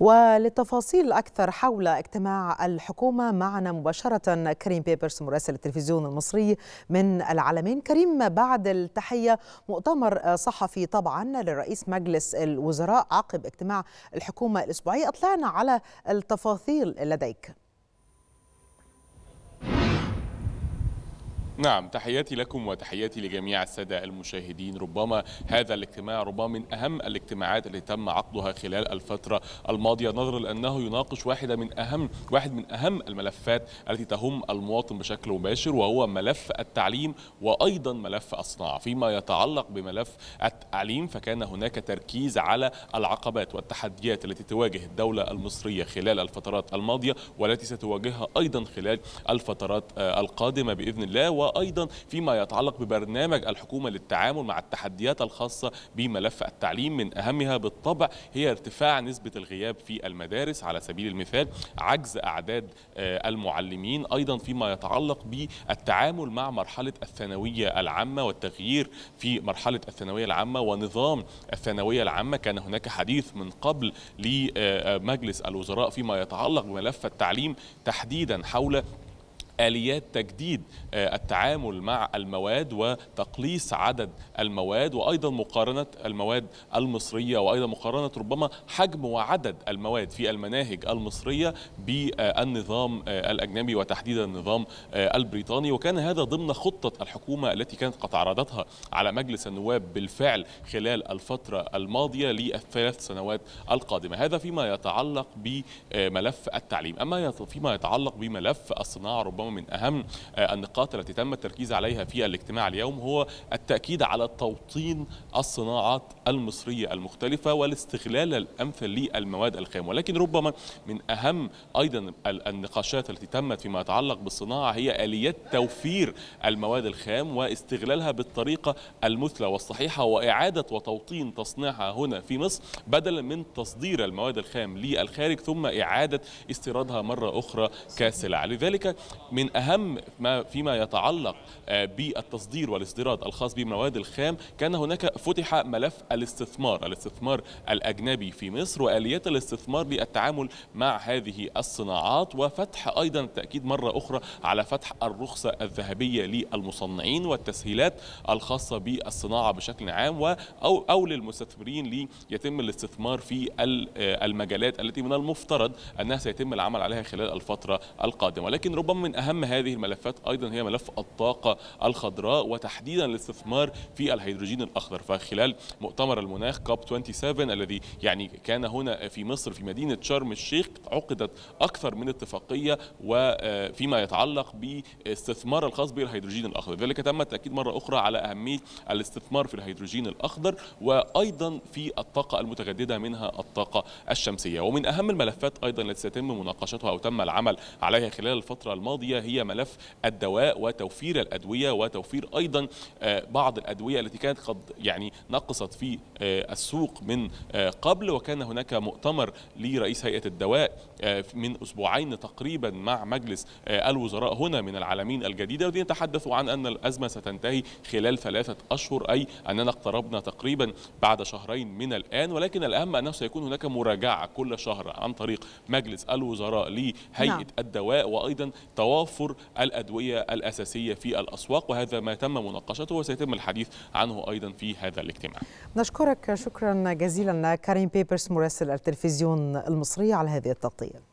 وللتفاصيل أكثر حول اجتماع الحكومة معنا مباشرة كريم بيبرس مراسل التلفزيون المصري من العالمين كريم بعد التحية مؤتمر صحفي طبعا لرئيس مجلس الوزراء عقب اجتماع الحكومة الأسبوعية أطلعنا على التفاصيل لديك نعم تحياتي لكم وتحياتي لجميع السادة المشاهدين ربما هذا الاجتماع ربما من أهم الاجتماعات التي تم عقدها خلال الفترة الماضية نظرا لأنه يناقش واحدة من أهم واحد من أهم الملفات التي تهم المواطن بشكل مباشر وهو ملف التعليم وأيضا ملف الصناعة فيما يتعلق بملف التعليم فكان هناك تركيز على العقبات والتحديات التي تواجه الدولة المصرية خلال الفترات الماضية والتي ستواجهها أيضا خلال الفترات آه، القادمة بإذن الله وأيضا فيما يتعلق ببرنامج الحكومة للتعامل مع التحديات الخاصة بملف التعليم من أهمها بالطبع هي ارتفاع نسبة الغياب في المدارس على سبيل المثال عجز أعداد آه، المعلمين أيضا فيما يتعلق بالتعامل مع مرحلة الثانوية العامة والتغيير في مرحلة الثانوية العامة ونظام الثانوية العامة كان هناك حديث من قبل لمجلس الوزراء فيما يتعلق بملف التعليم تحديدا حول آليات تجديد آه، التعامل مع المواد وتقليص عدد المواد وأيضا مقارنة المواد المصرية وأيضا مقارنة ربما حجم وعدد المواد في المناهج المصرية بالنظام آه، الأجنبي وتحديدا النظام آه، البريطاني وكان هذا ضمن خطة الحكومة التي كانت قد عرضتها على مجلس النواب بالفعل خلال الفترة الماضية للثلاث سنوات القادمة هذا فيما يتعلق بملف التعليم أما فيما يتعلق بملف الصناعة ربما اليوم من أهم آه، النقاط التي تم التركيز عليها في الاجتماع اليوم هو التأكيد على توطين الصناعات المصرية المختلفة والاستغلال الأمثل للمواد الخام ولكن ربما من أهم أيضا النقاشات التي تمت فيما يتعلق بالصناعة هي آليات توفير المواد الخام واستغلالها بالطريقة المثلى والصحيحة وإعادة وتوطين تصنيعها هنا في مصر بدلا من تصدير المواد الخام للخارج ثم إعادة استيرادها مرة أخرى كسلع لذلك من من أهم ما فيما يتعلق آه، بالتصدير والاستيراد الخاص بالمواد الخام كان هناك فتح ملف الاستثمار الاستثمار الأجنبي في مصر وآليات الاستثمار للتعامل مع هذه الصناعات وفتح أيضا التأكيد مرة أخرى على فتح الرخصة الذهبية للمصنعين والتسهيلات الخاصة بالصناعة بشكل عام أو, أو للمستثمرين ليتم الاستثمار في آه، المجالات التي من المفترض أنها سيتم العمل عليها خلال الفترة القادمة ولكن ربما من أهم أهم هذه الملفات أيضا هي ملف الطاقة الخضراء وتحديدا الاستثمار في الهيدروجين الأخضر فخلال مؤتمر المناخ كوب 27 الذي يعني كان هنا في مصر في مدينة شرم الشيخ عقدت أكثر من اتفاقية وفيما آه، يتعلق باستثمار الخاص بالهيدروجين الأخضر لذلك تم التأكيد مرة أخرى على أهمية الاستثمار في الهيدروجين الأخضر وأيضا في الطاقة المتجددة منها الطاقة الشمسية ومن أهم الملفات أيضا التي سيتم مناقشتها أو تم العمل عليها خلال الفترة الماضية الرئيسية هي ملف الدواء وتوفير الأدوية وتوفير أيضا آه، بعض الأدوية التي كانت قد يعني نقصت في آه، السوق من آه، قبل وكان هناك مؤتمر لرئيس هيئة الدواء من أسبوعين تقريبا مع مجلس الوزراء هنا من العالمين الجديدة الذين تحدثوا عن أن الأزمة ستنتهي خلال ثلاثة أشهر أي أننا اقتربنا تقريبا بعد شهرين من الآن ولكن الأهم أنه سيكون هناك مراجعة كل شهر عن طريق مجلس الوزراء لهيئة نعم. الدواء وأيضا تواصل توافر الأدوية الأساسية في الأسواق وهذا ما تم مناقشته وسيتم الحديث عنه أيضا في هذا الاجتماع نشكرك شكرا جزيلا كريم بيبرس مراسل التلفزيون المصري على هذه التغطية